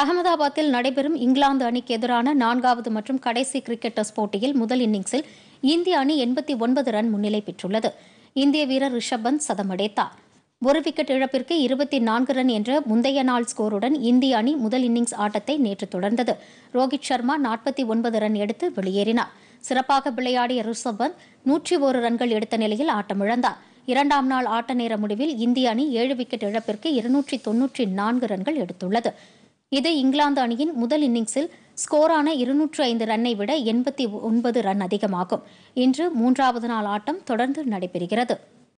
அகமதாபாத்தில் நடைபெறும் இங்கிலாந்து அணிக்கு எதிரான நான்காவது மற்றும் கடைசி கிரிக்கெட் டெஸ்ட் போட்டியில் முதல் இன்னிங்ஸில் இந்திய அணி எண்பத்தி ஒன்பது ரன் முன்னிலை பெற்றுள்ளது இந்திய வீரர் ரிஷப் பந்த் சதமடைத்தார் ஒரு விக்கெட் இழப்பிற்கு இருபத்தி நான்கு ரன் என்ற முந்தைய நாள் ஸ்கோருடன் இந்திய அணி முதல் இன்னிங்ஸ் ஆட்டத்தை நேற்று தொடர்ந்தது ரோஹித் சர்மா நாற்பத்தி ஒன்பது ரன் எடுத்து வெளியேறினார் சிறப்பாக விளையாடிய ரிஷப் பந்த் நூற்றி ஒரு ரன்கள் எடுத்த நிலையில் ஆட்டமிழந்தார் இரண்டாம் நாள் ஆட்ட நேர முடிவில் இந்திய அணி ஏழு விக்கெட் இழப்பிற்கு இருநூற்றி தொன்னூற்றி நான்கு ரன்கள் எடுத்துள்ளது இது இங்கிலாந்து அணியின் முதல் இன்னிங்ஸில் ஸ்கோரான இருநூற்று ஐந்து ரன்னை விட எண்பத்தி ஒன்பது ரன் அதிகமாகும் இன்று மூன்றாவது நாள் ஆட்டம் தொடர்ந்து நடைபெறுகிறது